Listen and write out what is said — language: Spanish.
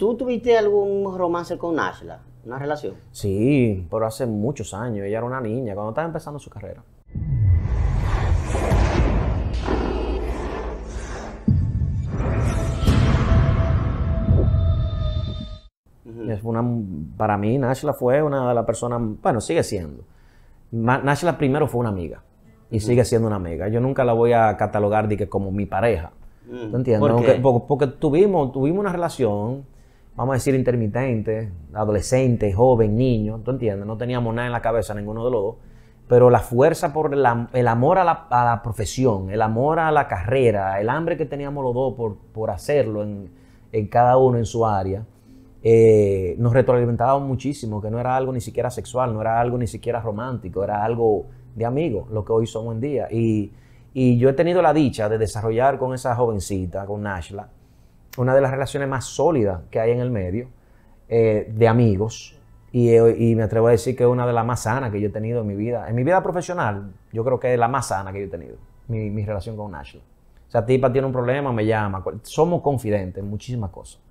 ¿Tú tuviste algún romance con Nashla? ¿Una relación? Sí, pero hace muchos años. Ella era una niña, cuando estaba empezando su carrera. Es una, para mí, Nashla fue una de las personas, bueno, sigue siendo. Nashla primero fue una amiga y sigue siendo una amiga. Yo nunca la voy a catalogar de que como mi pareja. entiendes? porque, porque, tuvimos, tuvimos una relación vamos a decir, intermitente, adolescente, joven, niño, ¿tú entiendes? No teníamos nada en la cabeza, ninguno de los dos, pero la fuerza por el amor a la, profesión, el amor a la carrera, el hambre que teníamos los dos por, hacerlo en, cada uno en su área, eh, nos retroalimentaba muchísimo, que no era algo ni siquiera sexual, no era algo ni siquiera romántico, era algo de amigo, lo que hoy somos en día. Y, y yo he tenido la dicha de desarrollar con esa jovencita, con Nashla, una de las relaciones más sólidas que hay en el medio, eh, de amigos, eh, y, me atrevo a decir que es una de las más sanas que yo he tenido en mi vida. En mi vida profesional, yo creo que es la más sana que yo he tenido, mi, relación con Ashley. O sea, tipa tiene un problema, me llama. Somos confidentes en muchísimas cosas.